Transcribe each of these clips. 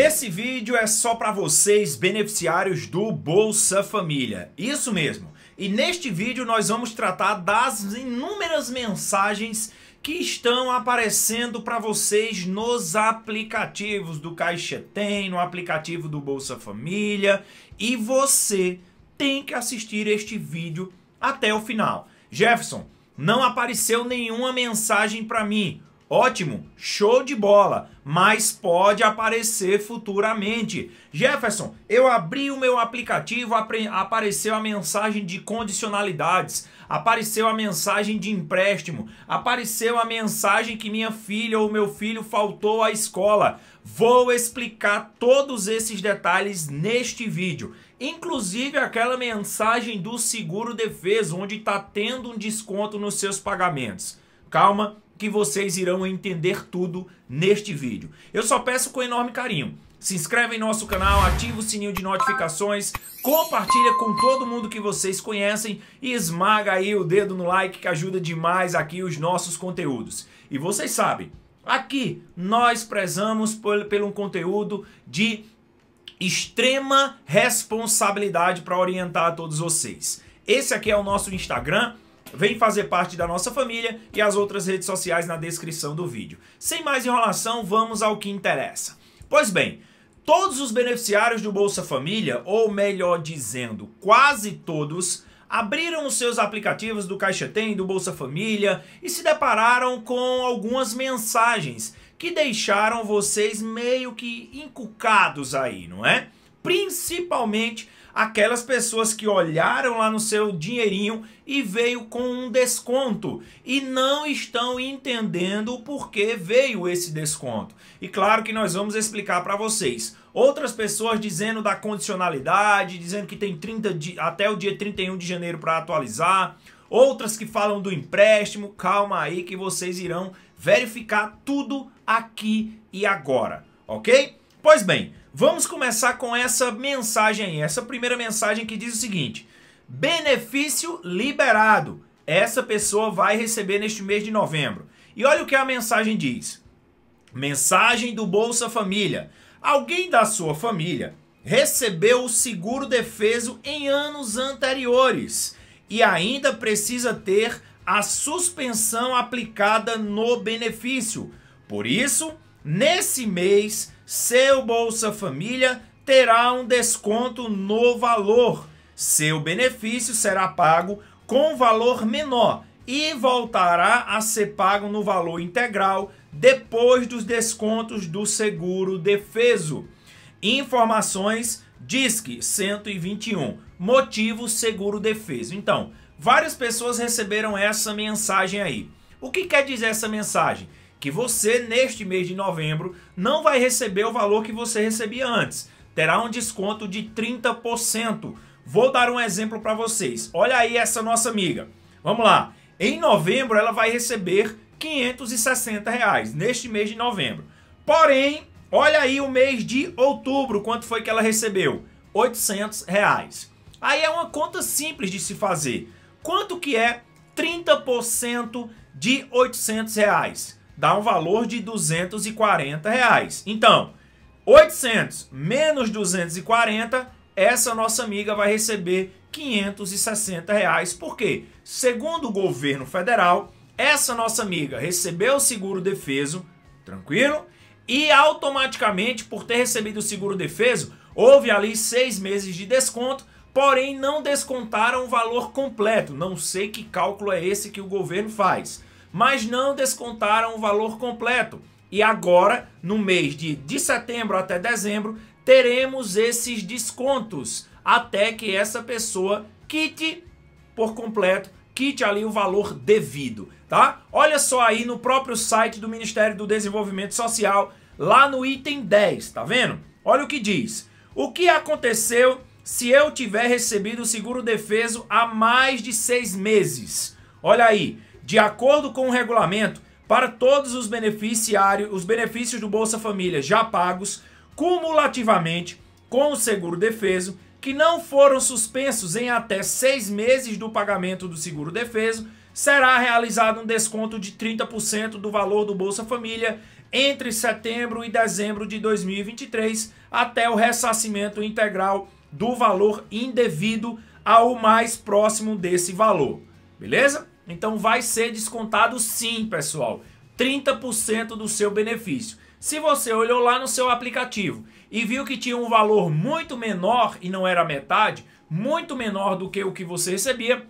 Esse vídeo é só para vocês beneficiários do Bolsa Família. Isso mesmo. E neste vídeo nós vamos tratar das inúmeras mensagens que estão aparecendo para vocês nos aplicativos do Caixa Tem, no aplicativo do Bolsa Família, e você tem que assistir este vídeo até o final. Jefferson, não apareceu nenhuma mensagem para mim. Ótimo, show de bola, mas pode aparecer futuramente. Jefferson, eu abri o meu aplicativo, apareceu a mensagem de condicionalidades, apareceu a mensagem de empréstimo, apareceu a mensagem que minha filha ou meu filho faltou à escola. Vou explicar todos esses detalhes neste vídeo, inclusive aquela mensagem do seguro defeso onde está tendo um desconto nos seus pagamentos. Calma, que vocês irão entender tudo neste vídeo. Eu só peço com enorme carinho. Se inscreve em nosso canal, ativa o sininho de notificações, compartilha com todo mundo que vocês conhecem e esmaga aí o dedo no like que ajuda demais aqui os nossos conteúdos. E vocês sabem, aqui nós prezamos por, por um conteúdo de extrema responsabilidade para orientar a todos vocês. Esse aqui é o nosso Instagram, Vem fazer parte da nossa família e as outras redes sociais na descrição do vídeo. Sem mais enrolação, vamos ao que interessa. Pois bem, todos os beneficiários do Bolsa Família, ou melhor dizendo, quase todos, abriram os seus aplicativos do Caixa Tem, do Bolsa Família e se depararam com algumas mensagens que deixaram vocês meio que encucados aí, não é? Principalmente aquelas pessoas que olharam lá no seu dinheirinho e veio com um desconto e não estão entendendo o porquê veio esse desconto. E claro que nós vamos explicar para vocês. Outras pessoas dizendo da condicionalidade, dizendo que tem 30 de, até o dia 31 de janeiro para atualizar. Outras que falam do empréstimo. Calma aí que vocês irão verificar tudo aqui e agora, ok? Pois bem, Vamos começar com essa mensagem aí, essa primeira mensagem que diz o seguinte: benefício liberado. Essa pessoa vai receber neste mês de novembro. E olha o que a mensagem diz. Mensagem do Bolsa Família. Alguém da sua família recebeu o seguro defeso em anos anteriores e ainda precisa ter a suspensão aplicada no benefício. Por isso, nesse mês, seu Bolsa Família terá um desconto no valor. Seu benefício será pago com valor menor e voltará a ser pago no valor integral depois dos descontos do seguro defeso. Informações Disque 121, motivo seguro defeso. Então, várias pessoas receberam essa mensagem aí. O que quer dizer essa mensagem? que você, neste mês de novembro, não vai receber o valor que você recebia antes. Terá um desconto de 30%. Vou dar um exemplo para vocês. Olha aí essa nossa amiga. Vamos lá. Em novembro, ela vai receber 560 reais, neste mês de novembro. Porém, olha aí o mês de outubro, quanto foi que ela recebeu? 800 reais. Aí é uma conta simples de se fazer. Quanto que é 30% de 800 reais? dá um valor de 240 reais. Então, 800 menos 240, essa nossa amiga vai receber 560 reais. Por quê? Segundo o governo federal, essa nossa amiga recebeu o seguro defeso, tranquilo? E automaticamente, por ter recebido o seguro defeso, houve ali seis meses de desconto, porém não descontaram o valor completo. Não sei que cálculo é esse que o governo faz mas não descontaram o valor completo. E agora, no mês de, de setembro até dezembro, teremos esses descontos até que essa pessoa quite por completo, quite ali o valor devido, tá? Olha só aí no próprio site do Ministério do Desenvolvimento Social, lá no item 10, tá vendo? Olha o que diz. O que aconteceu se eu tiver recebido o seguro defeso há mais de seis meses? Olha aí, de acordo com o regulamento, para todos os beneficiários, os benefícios do Bolsa Família já pagos, cumulativamente com o seguro defeso, que não foram suspensos em até seis meses do pagamento do seguro defeso, será realizado um desconto de 30% do valor do Bolsa Família entre setembro e dezembro de 2023, até o ressarcimento integral do valor indevido ao mais próximo desse valor. Beleza? Então vai ser descontado sim, pessoal, 30% do seu benefício. Se você olhou lá no seu aplicativo e viu que tinha um valor muito menor e não era metade, muito menor do que o que você recebia,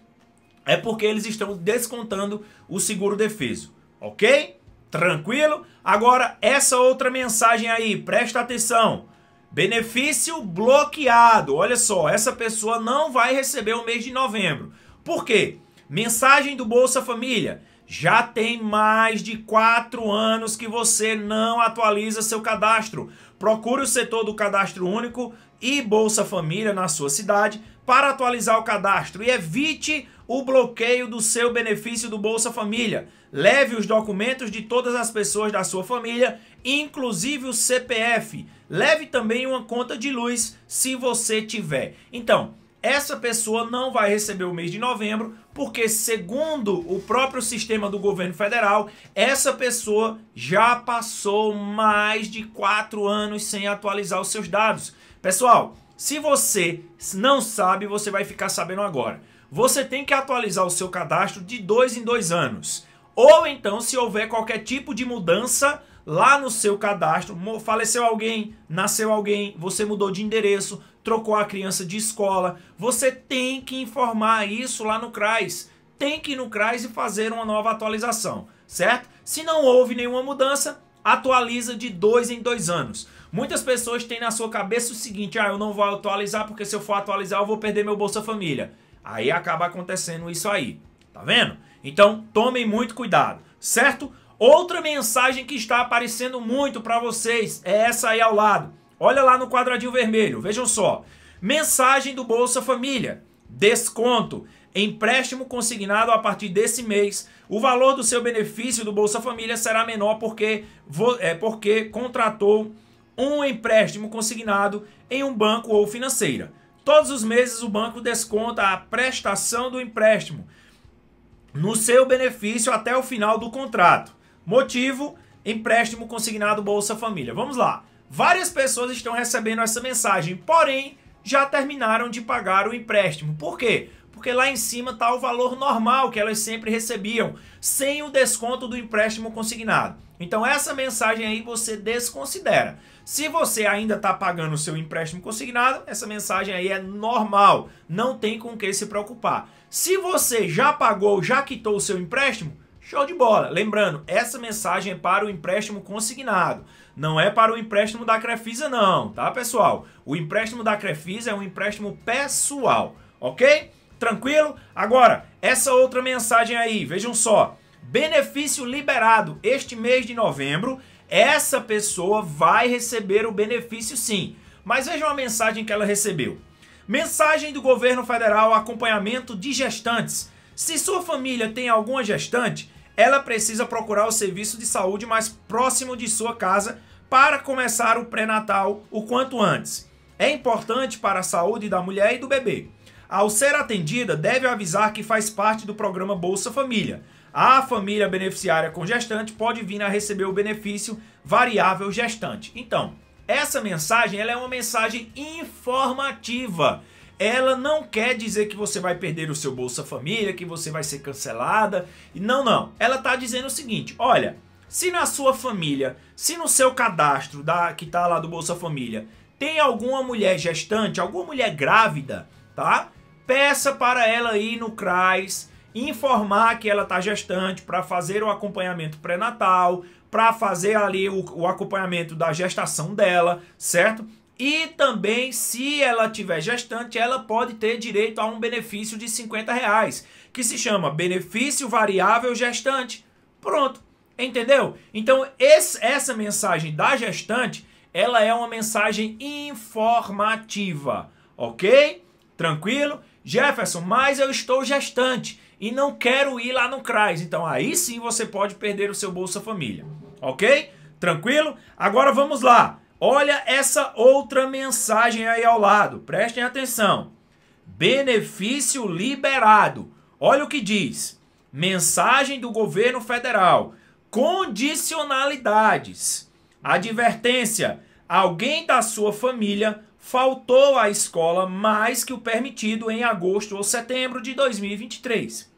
é porque eles estão descontando o seguro defeso, ok? Tranquilo? Agora, essa outra mensagem aí, presta atenção. Benefício bloqueado. Olha só, essa pessoa não vai receber o mês de novembro. Por quê? Mensagem do Bolsa Família. Já tem mais de 4 anos que você não atualiza seu cadastro. Procure o setor do Cadastro Único e Bolsa Família na sua cidade para atualizar o cadastro e evite o bloqueio do seu benefício do Bolsa Família. Leve os documentos de todas as pessoas da sua família, inclusive o CPF. Leve também uma conta de luz se você tiver. Então, essa pessoa não vai receber o mês de novembro, porque, segundo o próprio sistema do governo federal, essa pessoa já passou mais de quatro anos sem atualizar os seus dados. Pessoal, se você não sabe, você vai ficar sabendo agora. Você tem que atualizar o seu cadastro de dois em dois anos. Ou então, se houver qualquer tipo de mudança lá no seu cadastro, faleceu alguém, nasceu alguém, você mudou de endereço, trocou a criança de escola, você tem que informar isso lá no CRAS. Tem que ir no CRAS e fazer uma nova atualização, certo? Se não houve nenhuma mudança, atualiza de dois em dois anos. Muitas pessoas têm na sua cabeça o seguinte, ah, eu não vou atualizar porque se eu for atualizar eu vou perder meu Bolsa Família. Aí acaba acontecendo isso aí, tá vendo? Então tomem muito cuidado, certo? Outra mensagem que está aparecendo muito para vocês é essa aí ao lado. Olha lá no quadradinho vermelho, vejam só. Mensagem do Bolsa Família. Desconto. Empréstimo consignado a partir desse mês. O valor do seu benefício do Bolsa Família será menor porque, é, porque contratou um empréstimo consignado em um banco ou financeira. Todos os meses o banco desconta a prestação do empréstimo no seu benefício até o final do contrato. Motivo: empréstimo consignado Bolsa Família. Vamos lá. Várias pessoas estão recebendo essa mensagem, porém já terminaram de pagar o empréstimo. Por quê? Porque lá em cima está o valor normal que elas sempre recebiam, sem o desconto do empréstimo consignado. Então essa mensagem aí você desconsidera. Se você ainda está pagando o seu empréstimo consignado, essa mensagem aí é normal, não tem com que se preocupar. Se você já pagou, já quitou o seu empréstimo, Show de bola. Lembrando, essa mensagem é para o empréstimo consignado. Não é para o empréstimo da Crefisa não, tá, pessoal? O empréstimo da Crefisa é um empréstimo pessoal, OK? Tranquilo? Agora, essa outra mensagem aí, vejam só. Benefício liberado este mês de novembro, essa pessoa vai receber o benefício sim. Mas vejam a mensagem que ela recebeu. Mensagem do governo federal acompanhamento de gestantes. Se sua família tem alguma gestante, ela precisa procurar o serviço de saúde mais próximo de sua casa para começar o pré-natal o quanto antes. É importante para a saúde da mulher e do bebê. Ao ser atendida, deve avisar que faz parte do programa Bolsa Família. A família beneficiária com gestante pode vir a receber o benefício variável gestante. Então, essa mensagem ela é uma mensagem informativa ela não quer dizer que você vai perder o seu Bolsa Família, que você vai ser cancelada. Não, não. Ela está dizendo o seguinte: olha, se na sua família, se no seu cadastro da, que está lá do Bolsa Família, tem alguma mulher gestante, alguma mulher grávida, tá? Peça para ela ir no CRAS, informar que ela está gestante para fazer o acompanhamento pré-natal, para fazer ali o, o acompanhamento da gestação dela, certo? E também, se ela tiver gestante, ela pode ter direito a um benefício de 50 reais, que se chama benefício variável gestante. Pronto, entendeu? Então, esse, essa mensagem da gestante, ela é uma mensagem informativa, ok? Tranquilo? Jefferson, mas eu estou gestante e não quero ir lá no CRAS. Então, aí sim você pode perder o seu Bolsa Família, ok? Tranquilo? Agora vamos lá. Olha essa outra mensagem aí ao lado, prestem atenção. Benefício liberado. Olha o que diz. Mensagem do governo federal. Condicionalidades. Advertência: alguém da sua família faltou à escola mais que o permitido em agosto ou setembro de 2023.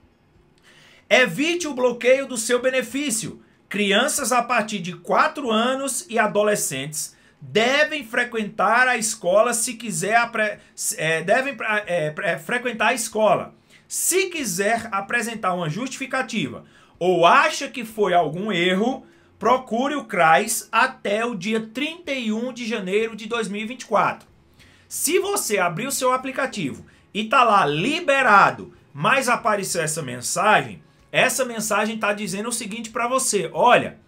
Evite o bloqueio do seu benefício. Crianças a partir de 4 anos e adolescentes devem frequentar a escola se quiser apre... é, devem é, é, é, frequentar a escola se quiser apresentar uma justificativa ou acha que foi algum erro procure o CRAS até o dia 31 de janeiro de 2024 se você abrir o seu aplicativo e tá lá liberado mas apareceu essa mensagem essa mensagem está dizendo o seguinte para você olha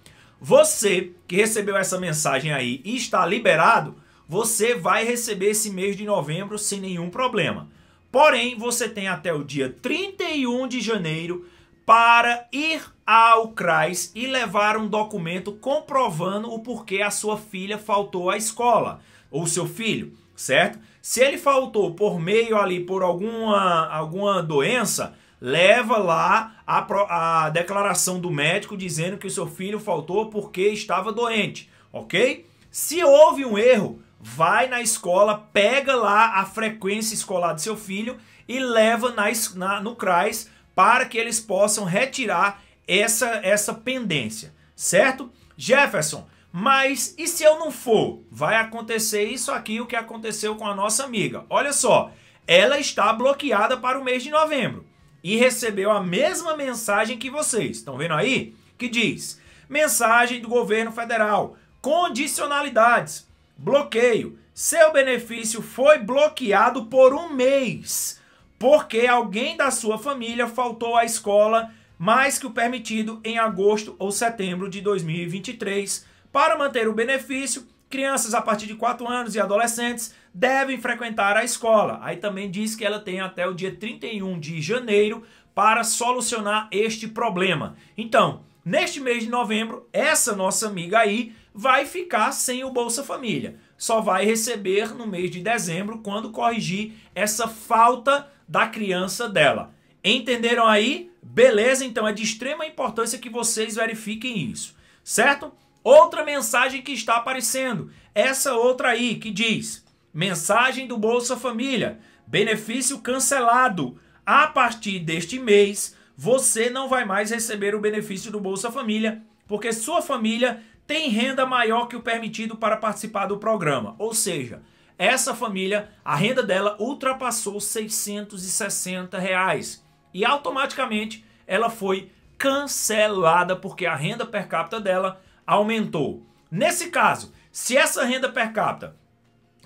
você que recebeu essa mensagem aí e está liberado, você vai receber esse mês de novembro sem nenhum problema. Porém, você tem até o dia 31 de janeiro para ir ao CRAS e levar um documento comprovando o porquê a sua filha faltou à escola, ou seu filho, certo? Se ele faltou por meio ali, por alguma, alguma doença, leva lá a, a declaração do médico dizendo que o seu filho faltou porque estava doente, ok? Se houve um erro, vai na escola, pega lá a frequência escolar do seu filho e leva na, na, no CRAS para que eles possam retirar essa, essa pendência, certo? Jefferson, mas e se eu não for? Vai acontecer isso aqui, o que aconteceu com a nossa amiga. Olha só, ela está bloqueada para o mês de novembro e recebeu a mesma mensagem que vocês. Estão vendo aí? Que diz: mensagem do governo federal, condicionalidades, bloqueio. Seu benefício foi bloqueado por um mês, porque alguém da sua família faltou à escola mais que o permitido em agosto ou setembro de 2023 para manter o benefício Crianças a partir de 4 anos e adolescentes devem frequentar a escola. Aí também diz que ela tem até o dia 31 de janeiro para solucionar este problema. Então, neste mês de novembro, essa nossa amiga aí vai ficar sem o Bolsa Família. Só vai receber no mês de dezembro, quando corrigir essa falta da criança dela. Entenderam aí? Beleza? Então é de extrema importância que vocês verifiquem isso, certo? Outra mensagem que está aparecendo, essa outra aí que diz: mensagem do Bolsa Família, benefício cancelado. A partir deste mês, você não vai mais receber o benefício do Bolsa Família, porque sua família tem renda maior que o permitido para participar do programa. Ou seja, essa família, a renda dela ultrapassou 660 reais e automaticamente ela foi cancelada porque a renda per capita dela aumentou. Nesse caso, se essa renda per capita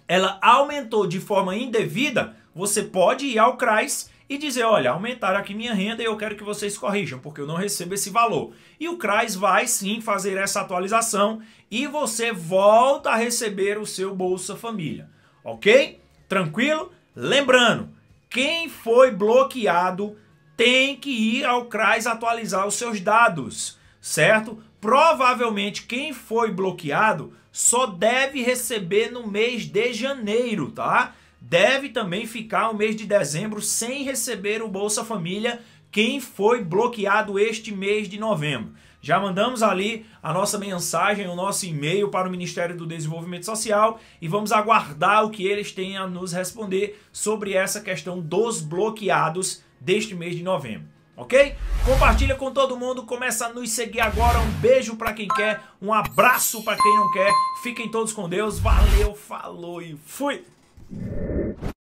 ela aumentou de forma indevida, você pode ir ao CRAS e dizer, olha, aumentaram aqui minha renda e eu quero que vocês corrijam, porque eu não recebo esse valor. E o CRAS vai sim fazer essa atualização e você volta a receber o seu Bolsa Família, ok? Tranquilo? Lembrando, quem foi bloqueado tem que ir ao CRAS atualizar os seus dados, certo? Provavelmente quem foi bloqueado só deve receber no mês de janeiro, tá? Deve também ficar o mês de dezembro sem receber o Bolsa Família quem foi bloqueado este mês de novembro. Já mandamos ali a nossa mensagem, o nosso e-mail para o Ministério do Desenvolvimento Social e vamos aguardar o que eles têm a nos responder sobre essa questão dos bloqueados deste mês de novembro ok? Compartilha com todo mundo, começa a nos seguir agora. Um beijo para quem quer, um abraço para quem não quer. Fiquem todos com Deus. Valeu, falou e fui.